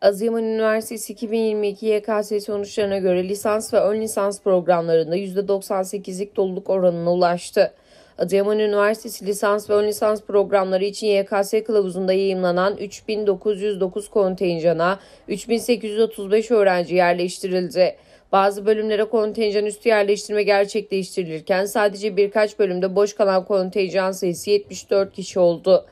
Adıyaman Üniversitesi 2022 YKS sonuçlarına göre lisans ve ön lisans programlarında %98'lik doluluk oranına ulaştı. Adıyaman Üniversitesi lisans ve ön lisans programları için YKS kılavuzunda yayımlanan 3909 kontenjana 3835 öğrenci yerleştirildi. Bazı bölümlere kontenjan üstü yerleştirme gerçekleştirilirken sadece birkaç bölümde boş kalan kontenjan sayısı 74 kişi oldu.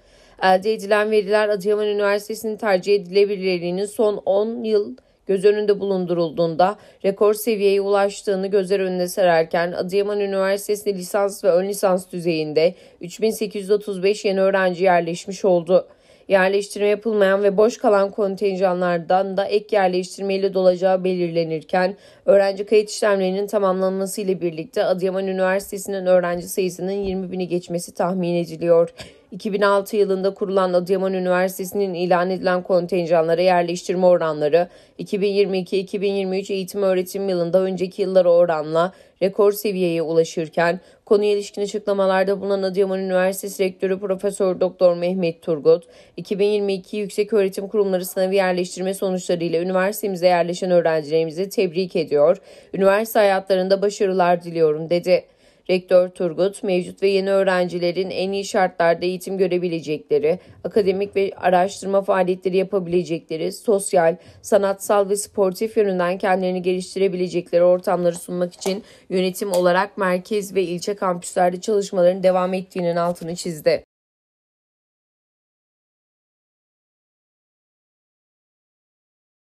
Elde edilen veriler Adıyaman Üniversitesi'nin tercih edilebilirliğinin son 10 yıl göz önünde bulundurulduğunda rekor seviyeye ulaştığını gözler önüne sererken Adıyaman Üniversitesi'nde lisans ve ön lisans düzeyinde 3835 yeni öğrenci yerleşmiş oldu. Yerleştirme yapılmayan ve boş kalan kontenjanlardan da ek yerleştirme ile dolacağı belirlenirken öğrenci kayıt işlemlerinin tamamlanması ile birlikte Adıyaman Üniversitesi'nin öğrenci sayısının 20 bini geçmesi tahmin ediliyor. 2006 yılında kurulan Adıyaman Üniversitesi'nin ilan edilen kontenjanlara yerleştirme oranları 2022-2023 eğitim öğretim yılında önceki yıllara oranla rekor seviyeye ulaşırken konuya ilişkin açıklamalarda bulunan Adıyaman Üniversitesi Rektörü Profesör Doktor Mehmet Turgut, 2022 Yüksek Öğretim Kurumları sınavı yerleştirme sonuçlarıyla üniversitemize yerleşen öğrencilerimizi tebrik ediyor, üniversite hayatlarında başarılar diliyorum dedi. Rektör Turgut, mevcut ve yeni öğrencilerin en iyi şartlarda eğitim görebilecekleri, akademik ve araştırma faaliyetleri yapabilecekleri, sosyal, sanatsal ve sportif yönünden kendilerini geliştirebilecekleri ortamları sunmak için yönetim olarak merkez ve ilçe kampüslerde çalışmaların devam ettiğinin altını çizdi.